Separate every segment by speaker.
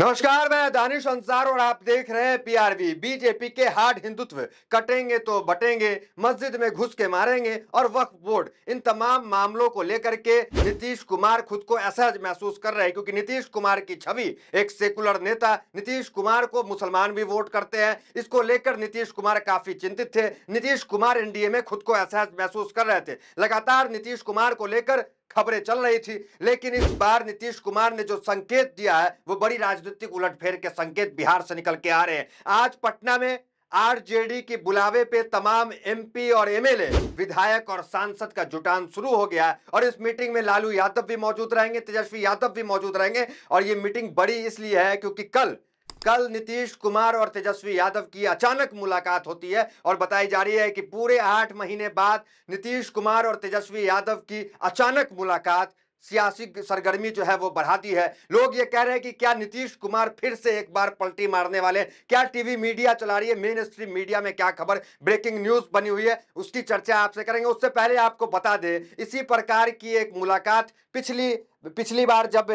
Speaker 1: नमस्कार मैं दानिश अंसार और आप देख रहे हैं पीआरवी बीजेपी के हार्ड हिंदुत्व कटेंगे तो बटेंगे मस्जिद में घुस के मारेंगे और वक्फ बोर्ड इन तमाम मामलों को लेकर के नीतीश कुमार खुद को असहज महसूस कर रहे हैं क्योंकि नीतीश कुमार की छवि एक सेकुलर नेता नीतीश कुमार को मुसलमान भी वोट करते हैं इसको लेकर नीतीश कुमार काफी चिंतित थे नीतीश कुमार एनडीए में खुद को असहज महसूस कर रहे थे लगातार नीतीश कुमार को लेकर खबरें चल रही थी लेकिन इस बार नीतीश कुमार ने जो संकेत दिया है वो बड़ी राजनीतिक उलटफेर के संकेत बिहार से निकल के आ रहे हैं आज पटना में आरजेडी के बुलावे पे तमाम एमपी और एमएलए विधायक और सांसद का जुटान शुरू हो गया और इस मीटिंग में लालू यादव भी मौजूद रहेंगे तेजस्वी यादव भी मौजूद रहेंगे और ये मीटिंग बड़ी इसलिए है क्योंकि कल कल नीतीश कुमार और तेजस्वी यादव की अचानक मुलाकात होती है और बताई जा रही है कि पूरे आठ महीने बाद नीतीश कुमार और तेजस्वी यादव की अचानक मुलाकात सियासी सरगर्मी जो है वो बढ़ाती है लोग ये कह रहे हैं कि क्या नीतीश कुमार फिर से एक बार पलटी मारने वाले क्या टीवी मीडिया चला रही है मेन स्ट्रीम मीडिया में क्या खबर ब्रेकिंग न्यूज बनी हुई है उसकी चर्चा आपसे करेंगे उससे पहले आपको बता दें इसी प्रकार की एक मुलाकात पिछली पिछली बार जब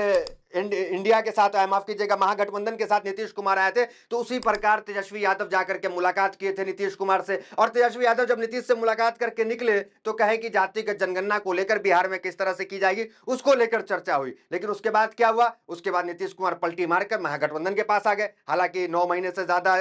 Speaker 1: इंडिया के साथ माफ कीजिएगा महागठबंधन के साथ नीतीश कुमार आए थे तो उसी प्रकार तेजस्वी यादव जाकर के मुलाकात किए थे नीतीश कुमार से और तेजस्वी यादव जब नीतीश से मुलाकात करके निकले तो कहे कि जातिगत जनगणना को लेकर बिहार में किस तरह से की जाएगी उसको लेकर चर्चा हुई लेकिन उसके बाद क्या हुआ उसके बाद नीतीश कुमार पलटी मारकर महागठबंधन के पास आ गए हालांकि नौ महीने से ज्यादा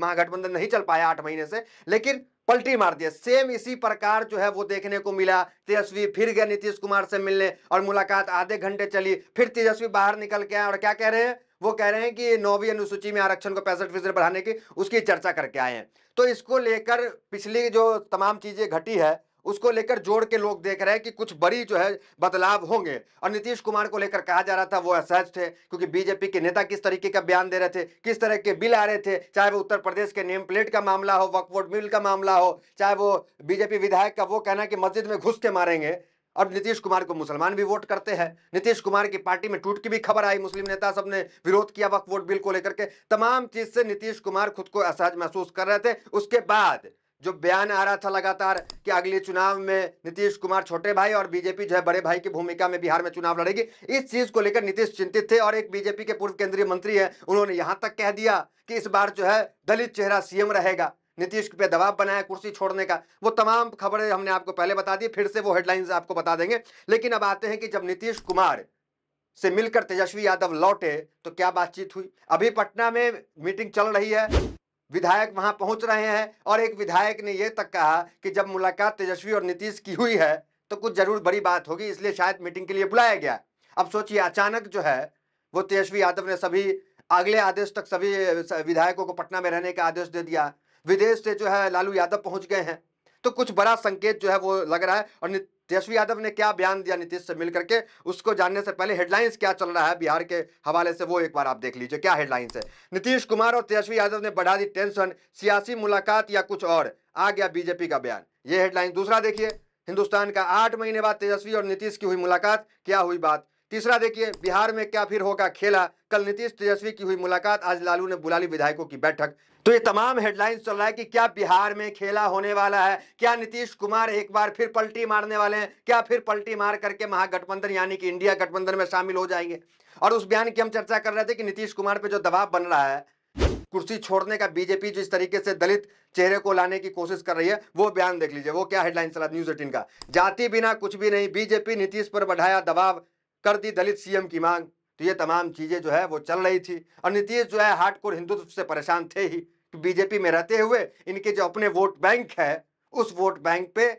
Speaker 1: महागठबंधन नहीं चल पाया आठ महीने से लेकिन पलटी मार दिया सेम इसी प्रकार जो है वो देखने को मिला तेजस्वी फिर गए नीतीश कुमार से मिलने और मुलाकात आधे घंटे चली फिर तेजस्वी बाहर निकल के आए और क्या कह रहे हैं वो कह रहे हैं कि नौवीं अनुसूची में आरक्षण को पैंसठ फीसद बढ़ाने की उसकी चर्चा करके आए हैं तो इसको लेकर पिछली जो तमाम चीजें घटी है उसको लेकर जोड़ के लोग देख रहे हैं कि कुछ बड़ी जो है बदलाव होंगे और नीतीश कुमार को लेकर कहा जा रहा था वो असहज थे क्योंकि बीजेपी के नेता किस तरीके का बयान दे रहे थे किस तरह के बिल आ रहे थे चाहे वो उत्तर प्रदेश के नेम प्लेट का मामला हो वकवोट मिल का मामला हो चाहे वो बीजेपी विधायक का वो कहना कि मस्जिद में घुस के मारेंगे अब नीतीश कुमार को मुसलमान भी वोट करते हैं नीतीश कुमार की पार्टी में टूट की भी खबर आई मुस्लिम नेता सब ने विरोध किया वक्त वोट बिल को लेकर के तमाम चीज से नीतीश कुमार खुद को असहज महसूस कर रहे थे उसके बाद जो बयान आ रहा था लगातार कि अगले चुनाव में नीतीश कुमार छोटे भाई और बीजेपी जो है बड़े भाई की भूमिका में बिहार में चुनाव लड़ेगी इस चीज को लेकर नीतीश चिंतित थे और एक बीजेपी के पूर्व केंद्रीय मंत्री है उन्होंने यहां तक कह दिया कि इस बार जो है दलित चेहरा सीएम रहेगा नीतीश पे दबाव बनाया कुर्सी छोड़ने का वो तमाम खबरें हमने आपको पहले बता दी फिर से वो हेडलाइंस आपको बता देंगे लेकिन अब आते हैं कि जब नीतीश कुमार से मिलकर तेजस्वी यादव लौटे तो क्या बातचीत हुई अभी पटना में मीटिंग चल रही है विधायक वहां पहुंच रहे हैं और एक विधायक ने यह तक कहा कि जब मुलाकात तेजस्वी और नीतीश की हुई है तो कुछ जरूर बड़ी बात होगी इसलिए शायद मीटिंग के लिए बुलाया गया अब सोचिए अचानक जो है वो तेजस्वी यादव ने सभी अगले आदेश तक सभी विधायकों को पटना में रहने का आदेश दे दिया विदेश से जो है लालू यादव पहुंच गए हैं तो कुछ बड़ा संकेत जो है वो लग रहा है और तेजस्वी यादव ने क्या बयान दिया नीतीश से मिलकर के उसको जानने से पहले हेडलाइंस क्या चल रहा है बिहार के हवाले से वो एक बार आप देख लीजिए क्या हेडलाइंस है नीतीश कुमार और तेजस्वी यादव ने बढ़ा दी टेंशन सियासी मुलाकात या कुछ और आ गया बीजेपी का बयान ये हेडलाइन दूसरा देखिए हिंदुस्तान का आठ महीने बाद तेजस्वी और नीतीश की हुई मुलाकात क्या हुई बात तीसरा देखिए बिहार में क्या फिर होगा खेला कल नीतीश तेजस्वी की हुई मुलाकात आज लालू ने बुला ली विधायकों की बैठक तो ये तमाम हेडलाइंस चल रहा है कि क्या बिहार में खेला होने वाला है क्या नीतीश कुमार एक बार फिर पलटी मारने वाले हैं क्या फिर पलटी मार करके महागठबंधन यानी कि इंडिया गठबंधन में शामिल हो जाएंगे और उस बयान की हम चर्चा कर रहे थे कि नीतीश कुमार पर जो दबाव बन रहा है कुर्सी छोड़ने का बीजेपी जिस तरीके से दलित चेहरे को लाने की कोशिश कर रही है वो बयान देख लीजिए वो क्या हेडलाइन चला न्यूज एटीन का जाति बिना कुछ भी नहीं बीजेपी नीतीश पर बढ़ाया दबाव कर दी दलित सीएम की मांग तो ये तमाम चीज़ें जो है वो चल रही थी और नीतीश जो है हार्डकोर हिंदुत्व से परेशान थे ही तो बीजेपी में रहते हुए इनके जो अपने वोट बैंक है उस वोट बैंक पे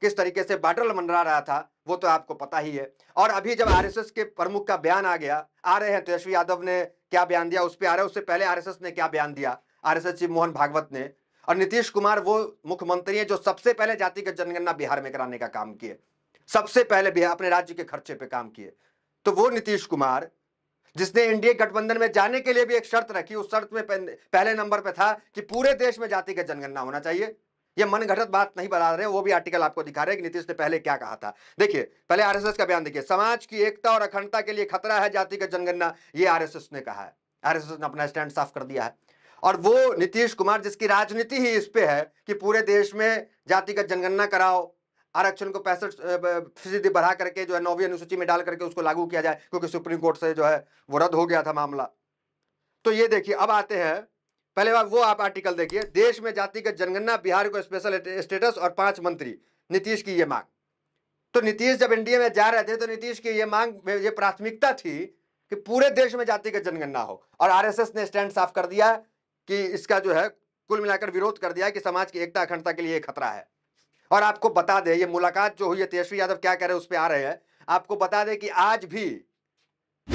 Speaker 1: किस तरीके से बाटल मंडरा रहा था वो तो आपको पता ही है और अभी जब आरएसएस के प्रमुख का बयान आ गया आ रहे हैं तेजस्वी तो यादव ने क्या बयान दिया उस पर आ रहे उससे पहले आर ने क्या बयान दिया आर चीफ मोहन भागवत ने और नीतीश कुमार वो मुख्यमंत्री हैं जो सबसे पहले जाति का जनगणना बिहार में कराने का काम किए सबसे पहले भी अपने राज्य के खर्चे पे काम किए तो वो नीतीश कुमार जिसने एनडीए गठबंधन में जाने के लिए भी एक शर्त रखी उस शर्त में पहले नंबर पे था कि पूरे देश में जाति का जनगणना होना चाहिए ये मनगढ़ंत बात नहीं बता रहे वो भी आर्टिकल आपको दिखा रहे हैं कि नीतीश ने पहले क्या कहा था देखिए पहले आरएसएस का बयान देखिए समाज की एकता और अखंडता के लिए खतरा है जाति का जनगणना ये आरएसएस ने कहा है आरएसएस ने अपना स्टैंड साफ कर दिया है और वो नीतीश कुमार जिसकी राजनीति ही इस पे है कि पूरे देश में जाति का जनगणना कराओ आरक्षण को पैंसठ फीसदी बढ़ा करके जो है नौवीं अनुसूची में डाल करके उसको लागू किया जाए क्योंकि सुप्रीम कोर्ट से जो है वो रद्द हो गया था मामला तो ये देखिए अब आते हैं पहले बार वो आप आर्टिकल देखिए देश में जातिगत जनगणना बिहार को स्पेशल स्टेटस और पांच मंत्री नीतीश की ये मांग तो नीतीश जब एनडीए में जा रहे थे तो नीतीश की ये मांग ये प्राथमिकता थी कि पूरे देश में जातिगत जनगणना हो और आरएसएस ने स्टैंड साफ कर दिया कि इसका जो है कुल मिलाकर विरोध कर दिया कि समाज की एकता अखंडता के लिए खतरा है और आपको बता दें ये मुलाकात जो हुई है तेजस्वी यादव क्या कह रहे हैं उस पर आ रहे हैं आपको बता दें कि आज भी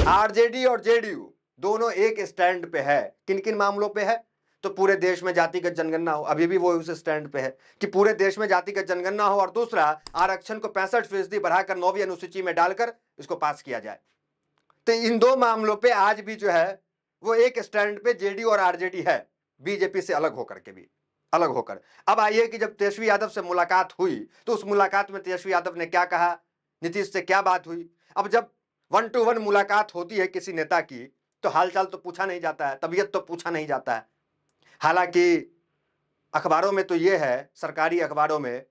Speaker 1: आरजेडी और जेडीयू दोनों एक स्टैंड पे है किन किन मामलों पे है तो पूरे देश में जातिगत जनगणना हो अभी भी वो उस स्टैंड पे है कि पूरे देश में जातिगत जनगणना हो और दूसरा आरक्षण को पैंसठ फीसदी बढ़ाकर नौवीं अनुसूची में डालकर इसको पास किया जाए तो इन दो मामलों पे आज भी जो है वो एक स्टैंड पे जेडीयू और आरजेडी है बीजेपी से अलग होकर के भी अलग होकर अब आइए कि जब तेजस्वी यादव से मुलाकात हुई तो उस मुलाकात में तेजस्वी यादव ने क्या कहा नीतीश से क्या बात हुई अब जब वन टू वन मुलाकात होती है किसी नेता की तो हालचाल तो पूछा नहीं जाता है तबीयत तो पूछा नहीं जाता है हालांकि अखबारों में तो ये है सरकारी अखबारों में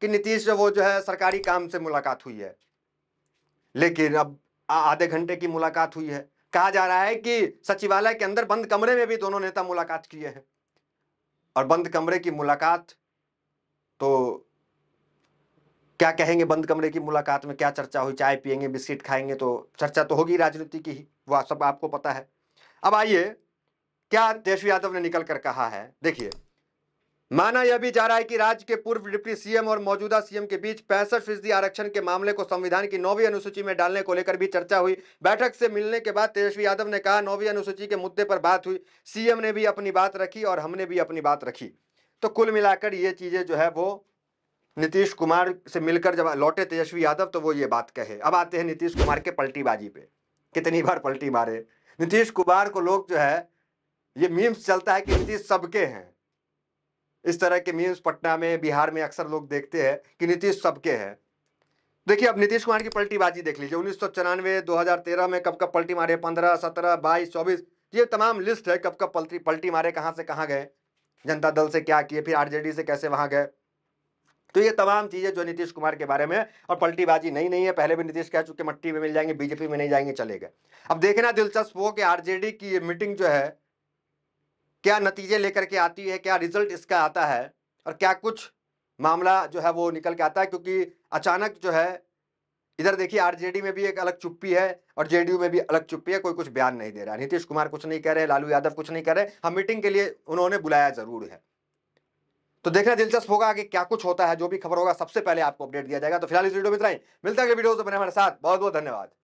Speaker 1: कि नीतीश वो जो है सरकारी काम से मुलाकात हुई है लेकिन अब आधे घंटे की मुलाकात हुई है कहा जा रहा है कि सचिवालय के अंदर बंद कमरे में भी दोनों नेता मुलाकात किए हैं और बंद कमरे की मुलाकात तो क्या कहेंगे बंद कमरे की मुलाकात में क्या चर्चा हुई चाय पियेंगे बिस्किट खाएंगे तो चर्चा तो होगी राजनीति की ही वह सब आपको पता है अब आइए क्या तेजस्वी यादव ने निकल कर कहा है देखिए माना यह भी जा रहा है कि राज्य के पूर्व डिप्टी सीएम और मौजूदा सीएम के बीच पैंसठ फीसदी आरक्षण के मामले को संविधान की नौवीं अनुसूची में डालने को लेकर भी चर्चा हुई बैठक से मिलने के बाद तेजस्वी यादव ने कहा नौवीं अनुसूची के मुद्दे पर बात हुई सीएम ने भी अपनी बात रखी और हमने भी अपनी बात रखी तो कुल मिलाकर ये चीज़ें जो है वो नीतीश कुमार से मिलकर जब लौटे तेजस्वी यादव तो वो ये बात कहे अब आते हैं नीतीश कुमार के पलटीबाजी पे कितनी बार पलटी मारे नीतीश कुमार को लोग जो है ये मीम्स चलता है कि नीतीश सबके हैं इस तरह के मीम्स पटना में बिहार में अक्सर लोग देखते हैं कि नीतीश सबके हैं देखिए अब नीतीश कुमार की पलटीबाजी देख लीजिए उन्नीस सौ चौरानवे दो हजार तेरह में कब कब पलटी मारे पंद्रह सत्रह बाईस चौबीस ये तमाम लिस्ट है कब कब पलटी पलटी मारे कहाँ से कहाँ गए जनता दल से क्या किए फिर आरजेडी से कैसे वहाँ गए तो ये तमाम चीज़ें जो नीतीश कुमार के बारे में और पलटीबाजी नहीं नहीं है पहले भी नीतीश कह चुके मट्टी में मिल जाएंगे बीजेपी में नहीं जाएंगे चले गए अब देखना दिलचस्प हो कि आरजेडी की ये मीटिंग जो है क्या नतीजे लेकर के आती है क्या रिजल्ट इसका आता है और क्या कुछ मामला जो है वो निकल के आता है क्योंकि अचानक जो है इधर देखिए आरजेडी में भी एक अलग चुप्पी है और जेडीयू में भी अलग चुप्पी है कोई कुछ बयान नहीं दे रहा नीतीश कुमार कुछ नहीं कह रहे लालू यादव कुछ नहीं कह रहे हम मीटिंग के लिए उन्होंने बुलाया ज़रूर है तो देखना दिलचस्प होगा कि क्या कुछ होता है जो भी खबर होगा सबसे पहले आपको अपडेट दिया जाएगा तो फिलहाल इस वीडियो में इतना ही मिलता है वीडियो से तो बने हमारे साथ बहुत बहुत धन्यवाद